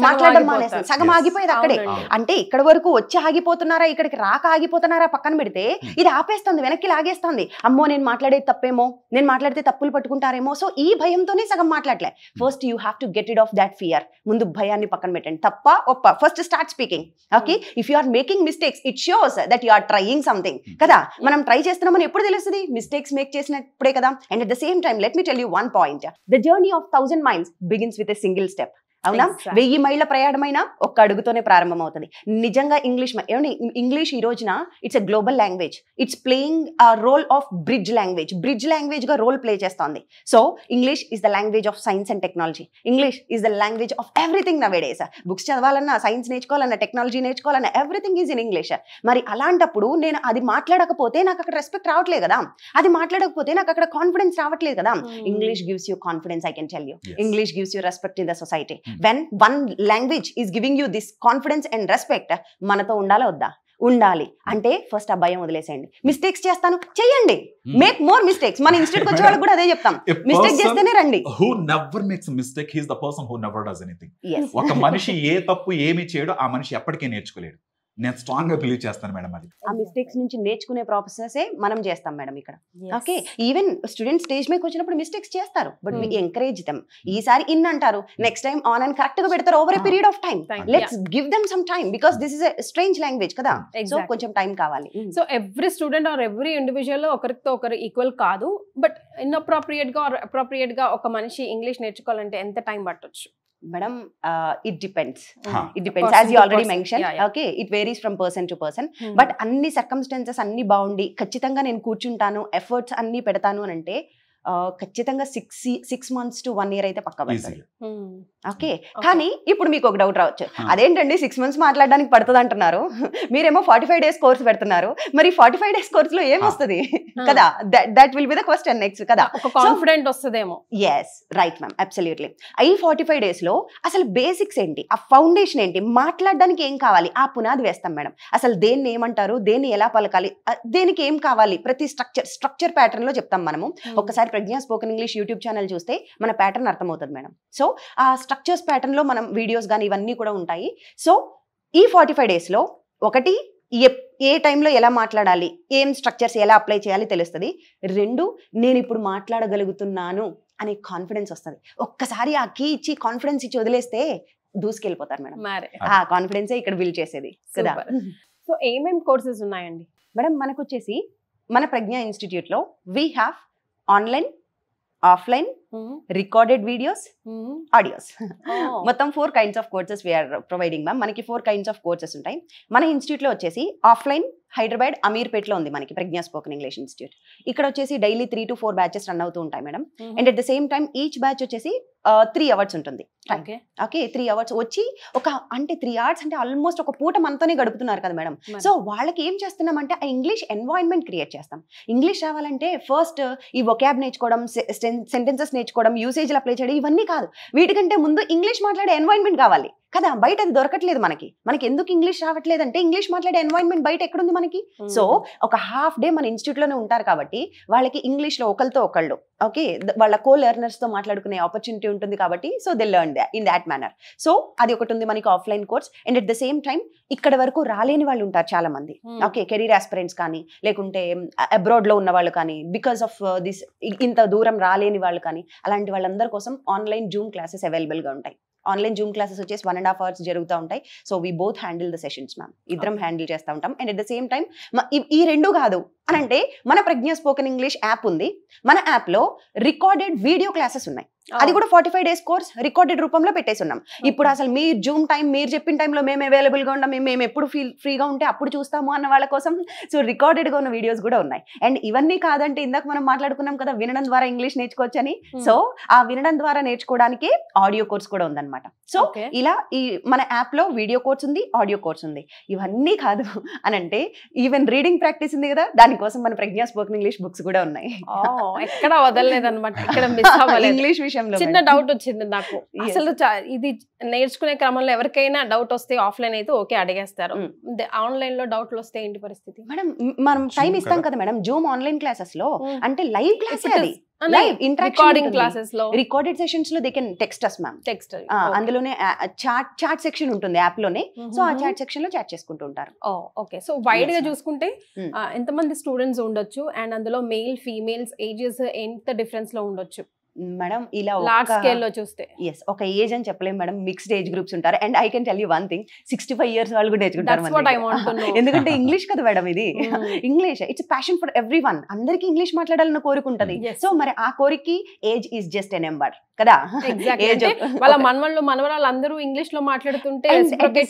S1: మాట్లాడడం మానేసింది సగం ఆగిపోయేది అక్కడే
S3: అంటే ఇక్కడ వరకు వచ్చి ఆగిపోతున్నారా ఇక్కడికి రాక ఆగిపోతున్నారా పక్కన పెడితే hmm. ఇది ఆపేస్తుంది వెనక్కి లాగేస్తుంది అమ్మో నేను మాట్లాడేది తప్పేమో నేను మాట్లాడితే తప్పులు పట్టుకుంటారేమో సో ఈ భయంతోనే సగం మాట్లాడలే first you have to get rid of that fear ముందు భయాన్ని పక్కన పెట్టండి తప్ప ఒప్ప first start speaking okay if you are making mistakes it shows that you are trying something కదా మనం ట్రై చేస్తున్నామని ఎప్పుడు తెలుస్తుంది మిస్టేక్స్ మేక్ చేసినప్పుడే కదా and at the same time let me tell you one point the journey of thousand miles begins with a single step అవునా వెయ్యి మైళ్ళ ప్రయాణమైనా ఒక్క అడుగుతోనే ప్రారంభమవుతుంది నిజంగా ఇంగ్లీష్ ఏమండి ఇంగ్లీష్ ఈ రోజున it's a global language it's playing role of bridge language bridge language గా రోల్ ప్లే చేస్తోంది so English is the language of science and technology English is the language of everything nowadays books చదవాలన్నా science నేర్చుకోవాలన్నా technology నేర్చుకోవాలన్నా everything is in English మరి అలాంటప్పుడు నేను అది మాట్లాడకపోతే నాకు అక్కడ రెస్పెక్ట్ రావట్లేదు కదా అది మాట్లాడకపోతే నాకు అక్కడ కాన్ఫిడెన్స్ రావట్లేదు కదా hmm. English gives you confidence I can tell you English gives you respect in the society hmm. When one language is giving you this confidence and respect మనతో ఉండాలా వద్దా ఉండాలి అంటే ఫస్ట్ ఆ భయం వదిలేసేయండి మిస్టేక్స్ చేస్తాను చెయ్యండి మేక్ మోర్ మిస్టేక్స్ మన ఇన్స్టిట్యూట్ వచ్చే వాళ్ళకి కూడా అదే చెప్తాం మిస్టేక్ చేస్తేనే రండి
S2: who never makes mistake he's the person who never does
S3: anything ఒక మనిషి
S2: ఏ తప్పు ఏమి చేయడో ఆ మనిషి ఎప్పటికీ నేర్చుకోలేడు నేను స్ట్రాంగ్ గా బిలీవ్ చేస్తాను మేడం అది
S3: ఆ మిస్టేక్స్ నుంచి నేర్చుకునే ప్రాసెసే మనం చేస్తాం మేడం ఇక్కడ ఓకే ఈవెన్ స్టూడెంట్ స్టేజ్ మీకు వచ్చినప్పుడు మిస్టేక్స్ చేస్తారు బట్ వి ఎంకరేజ్ దెమ్ ఈసారి ఇన్ అంటారు next time on and correct గా పెడతారు over a period of time let's give them some time because this is strange language కదా సో hmm. కొంచెం టైం కావాలి so every student or every individual ఒకరితో ఒకరు ఈక్వల్
S1: కాదు బట్ ఇన్అప్రోప్రియేట్ గా ఆర్ అప్రోప్రియేట్ గా ఒక మనిషి ఇంగ్లీష్ నేర్చుకోవాలంటే ఎంత టైం
S3: పట్టొచ్చు madam it depends it depends as you already mention okay it varies from person to person but అన్ని సర్కమ్స్టాన్సెస్ అన్ని బాగుండి ఖచ్చితంగా నేను కూర్చుంటాను ఎఫర్ట్స్ అన్ని పెడతాను అని అంటే ఖచ్చితంగా six six months to one year అయితే పక్క పడుతుంది ఓకే కానీ ఇప్పుడు మీకు ఒక డౌట్ రావచ్చు hmm. అదేంటండి సిక్స్ మంత్స్ మాట్లాడడానికి పడుతుంది అంటున్నారు మీరేమో ఫార్టీ ఫైవ్ డేస్ కోర్స్ పెడుతున్నారు మరి ఫార్టీ ఫైవ్ డేస్ కోర్స్ లో ఏమొస్తుంది ah. hmm. కదా that will be the question next కదా కాన్ఫిడెంట్ వస్తుందేమో yes right ma'am absolutely I forty five days లో అసలు బేసిక్స్ ఏంటి ఆ ఫౌండేషన్ ఏంటి మాట్లాడడానికి ఏం కావాలి ఆ పునాది వేస్తాం మేడం అసలు దేన్ని ఏమంటారు దేన్ని ఎలా పలకాలి దేనికి ఏం కావాలి ప్రతి స్ట్రక్చర్ స్ట్రక్చర్ ప్యాటర్న్ లో చెప్తాం మనము hmm. ఒకసారి Pragna spoken English YouTube channel చూస్తే మన ప్యాటర్న్ అర్థమవుతుంది మేడం సో ఆ స్ట్రక్చర్స్ ప్యాటర్న్లో మనం వీడియోస్ కానీ ఇవన్నీ కూడా ఉంటాయి సో ఈ ఫార్టీ ఫైవ్ డేస్లో ఒకటి ఏ ఏ టైంలో ఎలా మాట్లాడాలి ఏం స్ట్రక్చర్స్ ఎలా అప్లై చేయాలి తెలుస్తుంది రెండు నేను ఇప్పుడు మాట్లాడగలుగుతున్నాను అనే కాన్ఫిడెన్స్ వస్తుంది ఒక్కసారి ఆ కీ ఇచ్చి కాన్ఫిడెన్స్ ఇచ్చి వదిలేస్తే దూసుకెళ్ళిపోతారు మేడం ఆ కాన్ఫిడెన్సే ఇక్కడ బిల్డ్ చేసేది కదా సో ఏమేమి కోర్సెస్ ఉన్నాయండి మేడం మనకు వచ్చేసి మన ప్రజ్ఞ ఇన్స్టిట్యూట్లో we have online offline mm-hmm. Recorded videos mm-hmm. Audios oh. మొత్తం four kinds of courses we are providing ma'am మనకి ఫోర్ కైండ్స్ ఆఫ్ కోర్సెస్ ఉంటాయి మన ఇన్స్టిట్యూట్లో వచ్చేసి ఆఫ్లైన్ హైదరాబాద్ అమీర్పేట్లో ఉంది మనకి ప్రజ్ఞా స్పోకన్ ఇంగ్లీష్ ఇన్స్టిట్యూట్ ఇక్కడ వచ్చేసి daily three to four batches run అవుతూ ఉంటాయి madam and at the same time each batch వచ్చేసి త్రీ అవర్స్ ఉంటుంది ఓకే త్రీ అవర్స్ వచ్చి ఒక అంటే త్రీ అవర్స్ అంటే ఆల్మోస్ట్ ఒక పూట మనతోనే గడుపుతున్నారు కదా మేడం సో వాళ్ళకి ఏం చేస్తున్నాం అంటే ఆ ఇంగ్లీష్ ఎన్వాయిన్మెంట్ క్రియేట్ చేస్తాం ఇంగ్లీష్ రావాలంటే ఫస్ట్ ఈ వొకాబ్ నేర్చుకోవడం సెంటెన్సెస్ నేర్చుకోవడం యూసేజ్లు అప్లై చేయడం ఇవన్నీ కాదు వీటికంటే ముందు ఇంగ్లీష్ మాట్లాడే ఎన్వాయిన్మెంట్ కావాలి కదా బయట అది దొరకట్లేదు మనకి మనకి ఎందుకు ఇంగ్లీష్ రావట్లేదు అంటే ఇంగ్లీష్ మాట్లాడే ఎన్వైర్న్మెంట్ బయట ఎక్కడుంది మనకి సో ఒక హాఫ్ డే మన ఇన్స్టిట్యూట్ లోనే ఉంటారు కాబట్టి వాళ్ళకి ఇంగ్లీష్ లో ఒకరితో ఒకళ్ళు ఓకే వాళ్ళ కో తో మాట్లాడుకునే ఆపర్చునిటీ ఉంటుంది కాబట్టి so they learn in that manner so అది ఒకటి ఉంది మనకి offline course and at the same time ఇక్కడ వరకు రాలేని వాళ్ళు ఉంటారు చాలా మంది ఓకే కెరీర్ ఆస్పిరెంట్స్ కానీ లేకుంటే లో ఉన్న వాళ్ళు కానీ బికాస్ ఆఫ్ దిస్ ఇంత దూరం రాలేని వాళ్ళు కానీ అలాంటి వాళ్ళందరి కోసం ఆన్లైన్ జూమ్ క్లాసెస్ అవైలబుల్ గా ఉంటాయి ఆన్లైన్ జూమ్ క్లాసెస్ వచ్చేసి వన్ అండ్ హాఫ్ అవర్స్ జరుగుతూ ఉంటాయి so we both handle the sessions ma'am ఇద్దరం హ్యాండిల్ చేస్తూ ఉంటాం and at the same time ఈ రెండు కాదు అని అంటే మన ప్రజ్ఞ స్పోకెన్ ఇంగ్లీష్ యాప్ ఉంది మన యాప్లో రికార్డెడ్ వీడియో క్లాసెస్ ఉన్నాయి అది కూడా forty five days course recorded రూపంలో పెట్టేసి ఉన్నాం ఇప్పుడు అసలు మీ జూమ్ టైం మీరు చెప్పిన టైంలో మేము అవైలబుల్గా ఉన్నాం మేము ఎప్పుడు ఫీల్ ఫ్రీగా ఉంటే అప్పుడు చూస్తాము అన్న వాళ్ళ కోసం సో రికార్డెడ్గా ఉన్న వీడియోస్ కూడా ఉన్నాయి అండ్ ఇవన్నీ కాదంటే ఇందాక మనం మాట్లాడుకున్నాం కదా వినడం ద్వారా ఇంగ్లీష్ నేర్చుకోవచ్చని సో hmm. ఆ వినడం ద్వారా నేర్చుకోవడానికి ఆడియో కోర్స్ కూడా ఉందన్నమాట సో ఇలా ఈ మన యాప్లో వీడియో కోర్స్ ఉంది ఆడియో కోర్స్ ఉంది ఇవన్నీ కాదు అని అంటే ఈవెన్ రీడింగ్ ప్రాక్టీస్ ఉంది కదా దానికోసం మన ప్రజ్ఞా స్పోకన్ ఇంగ్లీష్ బుక్స్ కూడా ఉన్నాయి
S1: ఎక్కడ వదలలేదు అనమాట ఇంగ్లీష్ విషయం విషయంలో చిన్న
S3: డౌట్ వచ్చింది నాకు
S1: అసలు ఇది నేర్చుకునే క్రమంలో ఎవరికైనా డౌట్ వస్తే ఆఫ్లైన్ అయితే ఓకే అడిగేస్తారు ఆన్లైన్ లో డౌట్లు వస్తే ఏంటి పరిస్థితి
S3: మేడం మనం టైం ఇస్తాం కదా మేడం జూమ్ ఆన్లైన్ క్లాసెస్ లో అంటే లైవ్ క్లాస్ అది live interaction classes recorded sessions లో they can text us ma'am text అందులోనే చాట్ చాట్ సెక్షన్ ఉంటుంది యాప్ లోనే సో ఆ చాట్ సెక్షన్ లో చాట్ చేసుకుంటూ ఉంటారు
S1: ఓకే సో వైడ్ గా
S3: చూసుకుంటే ఎంతమంది స్టూడెంట్స్ ఉండొచ్చు అండ్ అందులో మేల్ ఫీమేల్స్
S1: ఏజెస్ ఎంత డిఫరెన్స్ లో ఉండొచ్చు
S3: మేడం ఇలా లార్జ్ స్కేల్లో చూస్తే ఎస్ ఒక ఏజ్ అని చెప్పలేము మేడం మిక్స్డ్ ఏజ్ గ్రూప్స్ ఉంటారు and I can tell you one thing sixty five years వాళ్ళు కూడా నేర్చుకుంటారు ఎందుకంటే ఇంగ్లీష్ కదా మేడం ఇది English it's passion for everyone అందరికీ ఇంగ్లీష్ మాట్లాడాలని ఉంటుంది సో mm. మరి ఆ కోరిక age is just a number కదా వాళ్ళ
S1: మనవాళ్ళు మనవరాలు అందరూ ఇంగ్లీష్ లో మాట్లాడుతుంటే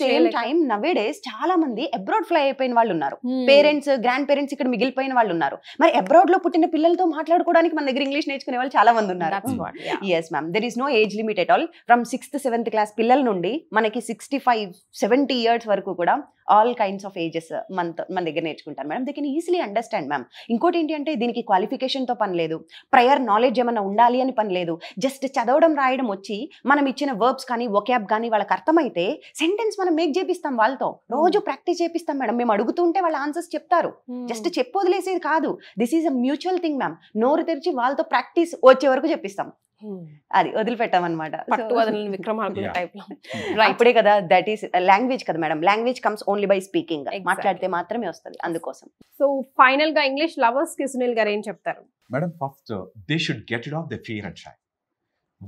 S1: సేమ్ టైం
S3: నవే చాలా మంది అబ్రాడ్ ఫ్లై అయిపోయిన వాళ్ళు ఉన్నారు పేరెంట్స్ గ్రాండ్ పేరెంట్స్ ఇక్కడ మిగిలిపోయిన వాళ్ళు ఉన్నారు మరి అబ్రాడ్ లో పుట్టిన పిల్లలతో మాట్లాడుకోవడానికి మన దగ్గర ఇంగ్లీష్ నేర్చుకునే వాళ్ళు చాలా మంది ఉన్నారు that's yes ma'am there is no age limit at all from sixth seventh class పిల్లల నుండి మనకి సిక్స్టీ ఫైవ్ సెవెంటీ ఇయర్స్ వరకు కూడా ఆల్ కైండ్స్ ఆఫ్ ఏజెస్ మనతో మన దగ్గర నేర్చుకుంటారు madam they can easily understand ma'am ఇంకోటి ఏంటి అంటే దీనికి క్వాలిఫికేషన్తో పని లేదు ప్రయర్ నాలెడ్జ్ ఏమైనా ఉండాలి అని పని లేదు జస్ట్ చదవడం రాయడం వచ్చి మనం ఇచ్చిన వర్బ్స్ కానీ యాప్ కానీ వాళ్ళకి అర్థమైతే సెంటెన్స్ మనం మేక్ చేపిస్తాం వాళ్ళతో రోజు ప్రాక్టీస్ hmm. చేపిస్తాం మేడం మేము అడుగుతుంటే వాళ్ళ ఆన్సర్స్ చెప్తారు జస్ట్ hmm. వదిలేసేది కాదు this is a mutual thing ma'am నోరు తెరిచి వాళ్ళతో ప్రాక్టీస్ వచ్చే వరకు చెప్పిస్తాం Hmm. అది వదిలిపెట్టామన్నమాట ఇప్పుడే కదా దట్ ఈస్ లాంగ్వేజ్ కదా madam language comes only by speaking మాట్లాడితే మాత్రమే వస్తుంది అందుకోసం
S1: సో ఫైనల్ గా ఇంగ్లీష్ లవర్స్ కి సునీల్ గారు ఏం చెప్తారు
S2: madam first they should get it off the fear and shy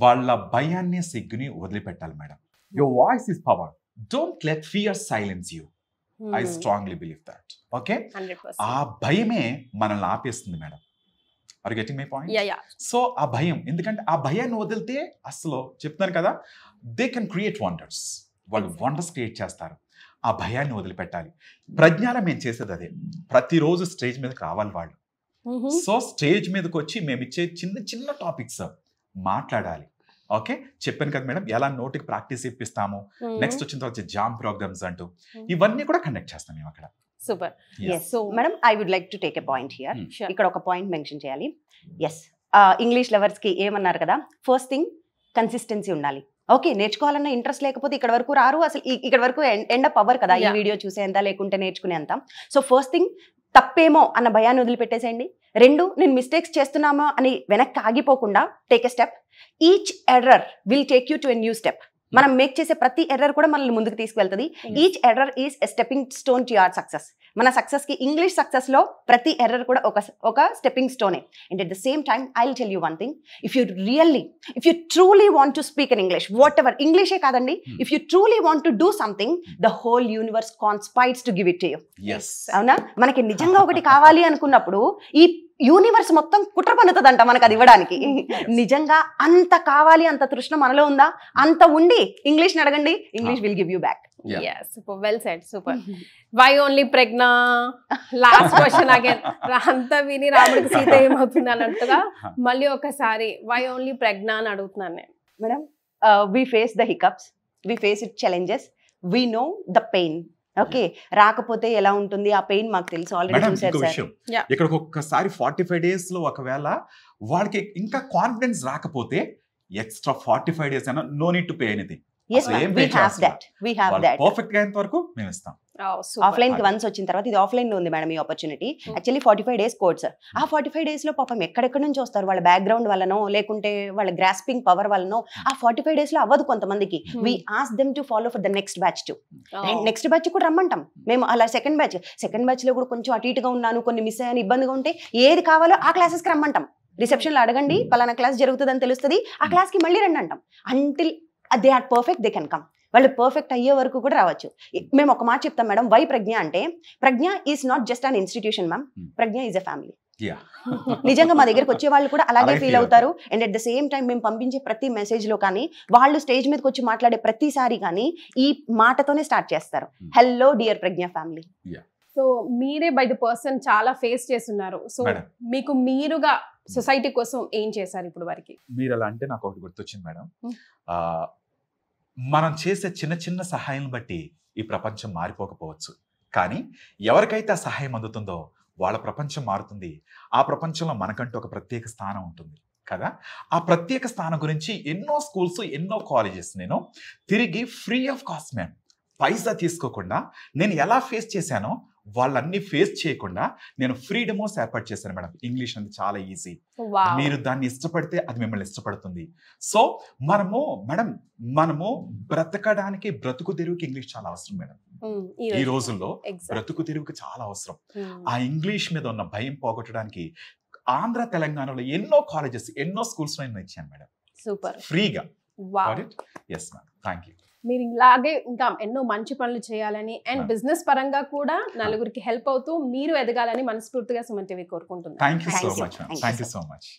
S2: వాళ్ళ భయాన్ని సిగ్గుని వదిలిపెట్టాలి madam your voice is power don't let fear silence you I strongly believe that okay ఆ భయమే మనల్ని ఆపేస్తుంది madam are getting my point so ఆ భయం ఎందుకంటే ఆ భయాన్ని వదిలితే అసలు చెప్తున్నారు కదా దే కెన్ క్రియేట్ వండర్స్ వాళ్ళు వండర్స్ క్రియేట్ చేస్తారు ఆ భయాన్ని వదిలిపెట్టాలి ప్రజ్ఞాల మేము చేసేది అదే ప్రతిరోజు స్టేజ్ మీదకి రావాలి వాళ్ళు సో mm-hmm. స్టేజ్ మీదకి వచ్చి మేము ఇచ్చే చిన్న చిన్న టాపిక్స్ మాట్లాడాలి ఓకే చెప్పాను కదా మేడం ఎలా నోటికి ప్రాక్టీస్ ఇప్పిస్తాము నెక్స్ట్ mm-hmm. వచ్చిన తర్వాత జామ్ ప్రోగ్రామ్స్ అంటూ mm-hmm. ఇవన్నీ కూడా కండక్ట్ చేస్తాం మేము అక్కడ
S3: super so madam I would like to take a point here ఇక్కడ ఒక పాయింట్ మెన్షన్ చేయాలి ఎస్ ఇంగ్లీష్ లవర్స్కి ఏమన్నారు కదా ఫస్ట్ థింగ్ కన్సిస్టెన్సీ ఉండాలి ఓకే నేర్చుకోవాలన్న ఇంట్రెస్ట్ లేకపోతే ఇక్కడ వరకు రారు అసలు ఇక్కడ వరకు ఎండ్ అప్ అవ్వరు కదా ఈ వీడియో చూసేంత లేకుంటే నేర్చుకునేంత సో ఫస్ట్ థింగ్ తప్పేమో అన్న భయాన్ని వదిలిపెట్టేసేయండి రెండు నేను మిస్టేక్స్ చేస్తున్నామో అని వెనక్కి ఆగిపోకుండా take a step each error will take you to a new step మనం మేక్ చేసే ప్రతి ఎర్రర్ కూడా మనల్ని ముందుకు తీసుకువెళ్తుంది each error is stepping stone to your success మన సక్సెస్ కి ఇంగ్లీష్ సక్సెస్ లో ప్రతి ఎర్రర్ కూడా ఒక ఒక స్టెప్పింగ్ స్టోనే and at the same time I will tell you one thing if you really if you truly want to speak in English whatever ఇంగ్లీషే కాదండి if you truly want to do something the whole universe conspires to give it to you అవునా మనకి నిజంగా ఒకటి కావాలి అనుకున్నప్పుడు ఈ universe మొత్తం కుట్ర పన్నుతుందంట మనకు అది ఇవ్వడానికి నిజంగా అంత కావాలి అంత తృష్ణ మనలో ఉందా అంత ఉండి ఇంగ్లీష్ అడగండి English ah. Will give you back
S1: super well set super why only Pragna last question again అంతా విని రాముడికి సీత ఏమవుతుంది అంటుగా మళ్ళీ ఒకసారి వై ఓన్లీ ప్రెగ్నా అని అడుగుతున్నాను నేను
S3: madam we face the hiccups we face it challenges we know the pain okay రాకపోతే ఎలా ఉంటుంది ఆ పెయిన్ మాకు తెలుసు ఆల్రెడీ
S2: ఇక్కడ ఒక్కసారి ఫార్టీ ఫైవ్ డేస్ లో ఒకవేళ వాళ్ళకి ఇంకా కాన్ఫిడెన్స్ రాకపోతే ఎక్స్ట్రా ఫార్టీ ఫైవ్ డేస్ అయినా no need to pay anything perfect గా వరకు మేము ఇస్తాం
S3: ఆఫ్లైన్ oh, కి వన్స్ వచ్చిన తర్వాత ఇది ఆఫ్లైన్ లో ఉంది మేడం ఈ opportunity actually forty five days course ఆ ఫార్టీ ఫైవ్ డేస్ లో పాపం ఎక్కడెక్కడ నుంచి వస్తారు వాళ్ళ బ్యాక్గ్రౌండ్ వల్లనో లేకుంటే వాళ్ళ గ్రాస్పింగ్ పవర్ వల్లనో hmm. ఆ ఫార్టీ ఫైవ్ డేస్ లో అవ్వదు కొంతమందికి we ask them to follow for the next batch to next batch కూడా రమ్మంటాం మేము అలా సెకండ్ బ్యాచ్ సెకండ్ బ్యాచ్ లో కూడా కొంచెం అటు ఇటుగా ఉన్నాను కొన్ని మిస్ అయ్యాను ఇబ్బందిగా ఉంటే ఏది కావాలో ఆ క్లాసెస్ కి రమ్మంటాం రిసెప్షన్లో అడగండి hmm. పలానా క్లాస్ జరుగుతుందని తెలుస్తుంది ఆ క్లాస్ hmm. కి మళ్ళీ రండి అంటాం until they are perfect they can come వాళ్ళు పర్ఫెక్ట్ అయ్యే వరకు కూడా రావచ్చు మేము ఒక మాట చెప్తాం మేడం వై ప్రజ్ఞ అంటే Prajna is not just an institution ma'am Prajna is a family నిజంగా మా దగ్గరకు వచ్చే వాళ్ళు కూడా అలాగే ఫీల్ అవుతారు and at the same time మేము పంపించే ప్రతి మెసేజ్ లో కానీ వాళ్ళు స్టేజ్ మీదకి వచ్చి మాట్లాడే ప్రతిసారి కానీ ఈ మాటతోనే స్టార్ట్ చేస్తారు hello hmm. Dear Prajna family
S1: so మీరే బై ద పర్సన్ చాలా ఫేస్ చేస్తున్నారు సో మీకు మీరుగా సొసైటీ కోసం ఏం చేశారు ఇప్పుడు వారికి
S2: మీరు అలా అంటే నాకు ఒకటి గుర్తొచ్చింది మేడం hmm. uh, మనం చేసే చిన్న చిన్న సహాయం బట్టి ఈ ప్రపంచం మారిపోకపోవచ్చు కానీ ఎవరికైతే ఆ సహాయం అందుతుందో వాళ్ళ ప్రపంచం మారుతుంది ఆ ప్రపంచంలో మనకంటూ ఒక ప్రత్యేక స్థానం ఉంటుంది కదా ఆ ప్రత్యేక స్థానం గురించి ఎన్నో స్కూల్స్ ఎన్నో కాలేజెస్ నేను తిరిగి ఫ్రీ ఆఫ్ కాస్ట్ మ్యామ్ పైసా తీసుకోకుండా నేను ఎలా ఫేస్ చేశానో వాళ్ళన్ని ఫేస్ చేయకుండా నేను ఫ్రీడమోస్ ఏర్పాటు చేశాను మేడం ఇంగ్లీష్ అనేది చాలా ఈజీ మీరు దాన్ని ఇష్టపడితే అది మిమ్మల్ని ఇష్టపడుతుంది సో మనము మేడం మనము బ్రతకడానికి బ్రతుకు తెరువుకి ఇంగ్లీష్ చాలా అవసరం మేడం
S1: ఈ రోజుల్లో బ్రతుకు
S2: తెరువుకి చాలా అవసరం ఆ ఇంగ్లీష్ మీద ఉన్న భయం పోగొట్టడానికి ఆంధ్ర తెలంగాణలో ఎన్నో కాలేజెస్ ఎన్నో స్కూల్స్ నేను ఇచ్చాను మేడం
S1: సూపర్ ఫ్రీగా
S2: ఎస్ మ్యామ్ థ్యాంక్ యూ
S1: మీరు ఇలాగే ఇంకా ఎన్నో మంచి పనులు చేయాలని అండ్ బిజినెస్ పరంగా కూడా నలుగురికి హెల్ప్ అవుతూ మీరు ఎదగాలని మనస్ఫూర్తిగా సుమన్ టీవీ కోరుకుంటున్నాను thank you so much thank you so
S2: much